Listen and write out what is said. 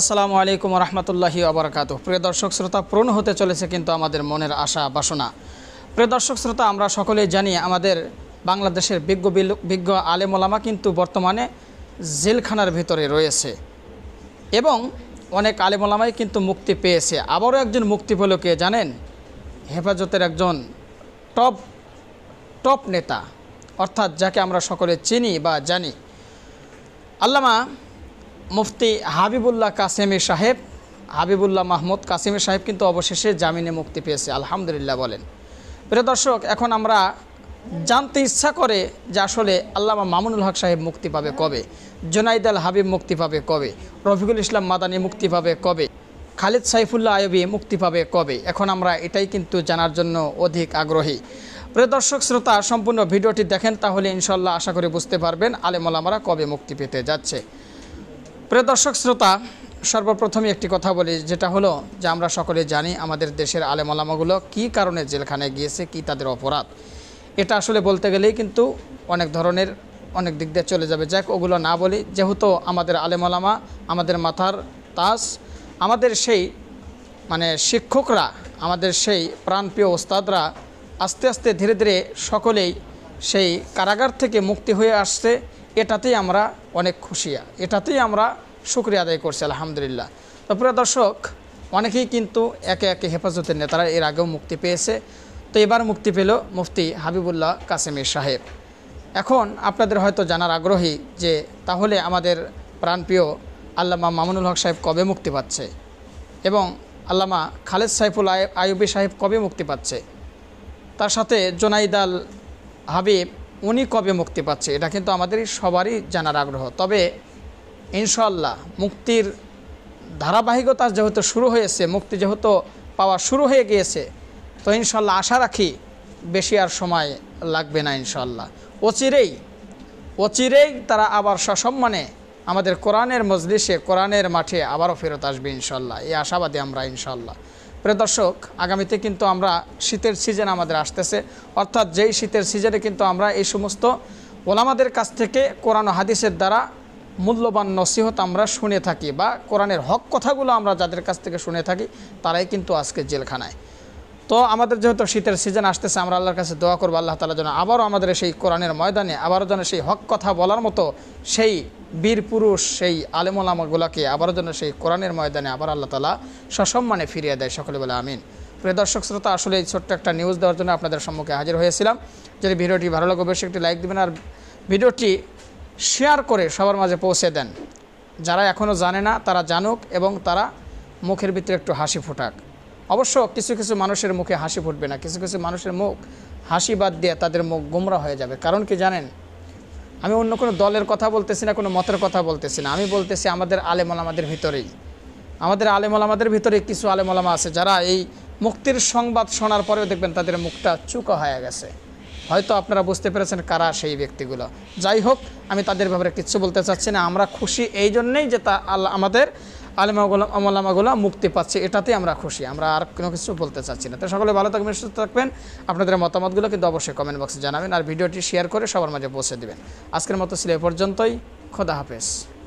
আসসালামু আলাইকুম রহমতুল্লাহি আবরকাত প্রিয় দর্শক শ্রোতা পূরণ হতে চলেছে কিন্তু আমাদের মনের আশা বাসনা প্রিয় দর্শক শ্রোতা আমরা সকলেই জানি আমাদের বাংলাদেশের বিজ্ঞ বিজ্ঞ আলেমোলামা কিন্তু বর্তমানে জেলখানার ভিতরে রয়েছে এবং অনেক আলেমোলামাই কিন্তু মুক্তি পেয়েছে আবারও একজন মুক্তি পেল কে জানেন হেফাজতের একজন টপ টপ নেতা অর্থাৎ যাকে আমরা সকলে চিনি বা জানি আল্লামা মুফতি হাবিবুল্লাহ কাসেমি সাহেব হাবিবুল্লাহ মাহমুদ কাসিমি সাহেব কিন্তু অবশেষে জামিনে মুক্তি পেয়েছে আলহামদুলিল্লাহ বলেন প্রিয় দর্শক এখন আমরা জানতে ইচ্ছা করে যে আসলে আল্লামা মামুনুল হক সাহেব মুক্তি পাবে কবে জোনাইদ আল হাবিব মুক্তি পাবে কবে রফিকুল ইসলাম মাদানি মুক্তি পাবে কবে খালিদ সাইফুল্লাহ আয়বী মুক্তি পাবে কবে এখন আমরা এটাই কিন্তু জানার জন্য অধিক আগ্রহী প্রিয় দর্শক শ্রোতা সম্পূর্ণ ভিডিওটি দেখেন তাহলে ইনশাল্লাহ আশা করি বুঝতে পারবেন আলেমলামারা কবে মুক্তি পেতে যাচ্ছে প্রিয় দর্শক শ্রোতা সর্বপ্রথমে একটি কথা বলি যেটা হলো যে আমরা সকলে জানি আমাদের দেশের আলেমালামাগুলো কি কারণে জেলখানায় গিয়েছে কি তাদের অপরাধ এটা আসলে বলতে গেলেই কিন্তু অনেক ধরনের অনেক দিক দিয়ে চলে যাবে যাক ওগুলো না বলি যেহেতু আমাদের আলেমালামা আমাদের মাথার তাস আমাদের সেই মানে শিক্ষকরা আমাদের সেই প্রাণপ্রিয় ওস্তাদরা আস্তে আস্তে ধীরে ধীরে সকলেই সেই কারাগার থেকে মুক্তি হয়ে আসছে এটাতেই আমরা অনেক খুশিয়া এটাতেই আমরা শুক্রিয়া আদায় করছে আলহামদুলিল্লাহ তো প্রিয় দর্শক অনেকেই কিন্তু একে একে হেফাজতের নেতারা এর আগেও মুক্তি পেয়েছে তো এবার মুক্তি পেল মুফতি হাবিবুল্লাহ কাসেমের সাহেব এখন আপনাদের হয়তো জানার আগ্রহী যে তাহলে আমাদের প্রাণপ্রিয় আল্লামা মামুনুল হক সাহেব কবে মুক্তি পাচ্ছে এবং আল্লামা খালেদ সাইফুল আয়ুবি সাহেব কবে মুক্তি পাচ্ছে তার সাথে জোনাইদাল হাবিব উনি কবে মুক্তি পাচ্ছে এটা কিন্তু আমাদের সবারই জানার আগ্রহ তবে ইনশাল্লাহ মুক্তির ধারাবাহিকতা যেহেতু শুরু হয়েছে মুক্তি যেহেতু পাওয়া শুরু হয়ে গিয়েছে তো ইনশাল্লাহ আশা রাখি বেশি আর সময় লাগবে না ইনশাল্লাহ অচিরেই অচিরেই তারা আবার সসম্মানে আমাদের কোরআনের মজলিসে কোরআনের মাঠে আবারও ফেরত আসবে ইনশাল্লাহ এই আশাবাদী আমরা ইনশাল্লাহ প্রদর্শক দর্শক আগামীতে কিন্তু আমরা শীতের সিজন আমাদের আসতেছে অর্থাৎ যেই শীতের সিজনে কিন্তু আমরা এই সমস্ত ওলামাদের কাছ থেকে কোরআন হাদিসের দ্বারা মূল্যবান নসিহত আমরা শুনে থাকি বা কোরআনের হক কথাগুলো আমরা যাদের কাছ থেকে শুনে থাকি তারাই কিন্তু আজকে জেলখানায় তো আমাদের যেহেতু শীতের সিজন আসতেছে আমরা আল্লাহর কাছে দোয়া করবো আল্লাহ তালা যেন আবারও আমাদের সেই কোরআনের ময়দানে আবারও যেন সেই হক কথা বলার মতো সেই বীর পুরুষ সেই আলেমুলামাগুলাকে আবারও যেন সেই কোরআনের ময়দানে আবার আল্লাহ তালা সসম্মানে ফিরিয়ে দেয় সকলে বলে আমিন প্রিয় দর্শক শ্রোতা আসলে এই ছোট্ট একটা নিউজ দেওয়ার জন্য আপনাদের সম্মুখে হাজির হয়েছিলাম যদি ভিডিওটি ভালো লাগে অবশ্যই একটি লাইক দেবেন আর ভিডিওটি শেয়ার করে সবার মাঝে পৌঁছে দেন যারা এখনও জানে না তারা জানুক এবং তারা মুখের ভিতরে একটু হাসি ফোটাক অবশ্য কিছু কিছু মানুষের মুখে হাসি ফুটবে না কিছু কিছু মানুষের মুখ হাসি বাদ দিয়ে তাদের মুখ গোমরা হয়ে যাবে কারণ কি জানেন আমি অন্য কোনো দলের কথা বলতেছি না কোনো মতের কথা বলতেছি না আমি বলতেছি আমাদের আলেমল আমাদের ভিতরেই আমাদের আলেমল আমাদের ভিতরে কিছু আলেমলামা আছে যারা এই মুক্তির সংবাদ শোনার পরেও দেখবেন তাদের মুখটা চুকা হয়ে গেছে হয়তো আপনারা বুঝতে পেরেছেন কারা সেই ব্যক্তিগুলো যাই হোক আমি তাদের ব্যাপারে কিচ্ছু বলতে চাচ্ছি না আমরা খুশি এই জন্যেই যে তা আল্লাহ আমাদের আলমাগুলো আমলামাগুলো মুক্তি পাচ্ছে এটাতেই আমরা খুশি আমরা আর কোনো কিছু বলতে চাচ্ছি না তো সকলে ভালো থাকবেন সুস্থ থাকবেন আপনাদের মতামতগুলো কিন্তু অবশ্যই কমেন্ট বক্সে জানাবেন আর ভিডিওটি শেয়ার করে সবার মাঝে পৌঁছে দেবেন আজকের মতো ছিল এ পর্যন্তই খোদা হাফেজ